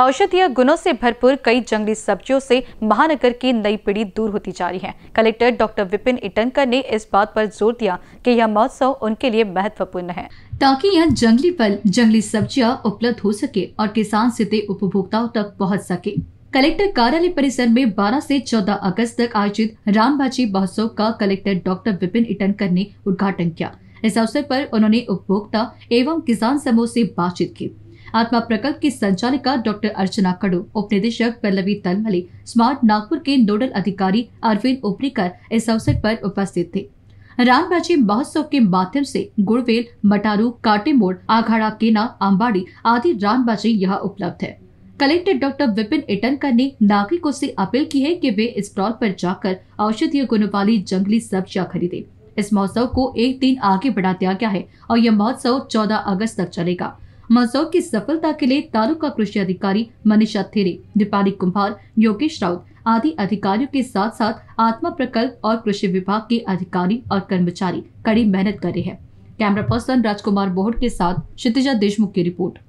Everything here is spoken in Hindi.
औषधीय गुणों से भरपूर कई जंगली सब्जियों से महानगर की नई पीढ़ी दूर होती जा रही है कलेक्टर डॉक्टर विपिन इटनकर ने इस बात पर जोर दिया कि यह महोत्सव उनके लिए महत्वपूर्ण है ताकि यह जंगली फल जंगली सब्जियां उपलब्ध हो सके और किसान सीधे उपभोक्ताओं तक पहुंच सके कलेक्टर कार्यालय परिसर में 12 से 14 अगस्त तक आयोजित रामबाजी महोत्सव का कलेक्टर डॉक्टर विपिन इटनकर ने उद्घाटन किया इस अवसर पर उन्होंने उपभोक्ता एवं किसान समूह से बातचीत की आत्मा प्रकल्प की संचालिका डॉक्टर अर्चना कड़ू निदेशक पल्लवी तलमली स्मार्ट नागपुर के नोडल अधिकारी अरविंद उपरीकर इस अवसर पर उपस्थित थे रामबाजी महोत्सव के माध्यम से गुड़वेल मटारू काटेमोड़ आघाड़ा केना आम्बाड़ी आदि रामबाजी यहाँ उपलब्ध है कलेक्टर डॉक्टर विपिन इटनकर ने नागरिकों से अपील की है कि वे स्टॉल पर जाकर औषधीय गुण वाली जंगली सब्जियां खरीदें। इस महोत्सव को एक दिन आगे बढ़ा दिया गया है और यह महोत्सव 14 अगस्त तक चलेगा मसौ की सफलता के लिए तालुका कृषि अधिकारी मनीषा थेरे दीपाली कुम्भार योगेश राउत आदि अधिकारियों के साथ साथ आत्मा प्रकल्प और कृषि विभाग के अधिकारी और कर्मचारी कड़ी मेहनत कर रहे हैं कैमरा पर्सन राजकुमार बोहट के साथ क्षितिजा देशमुख की रिपोर्ट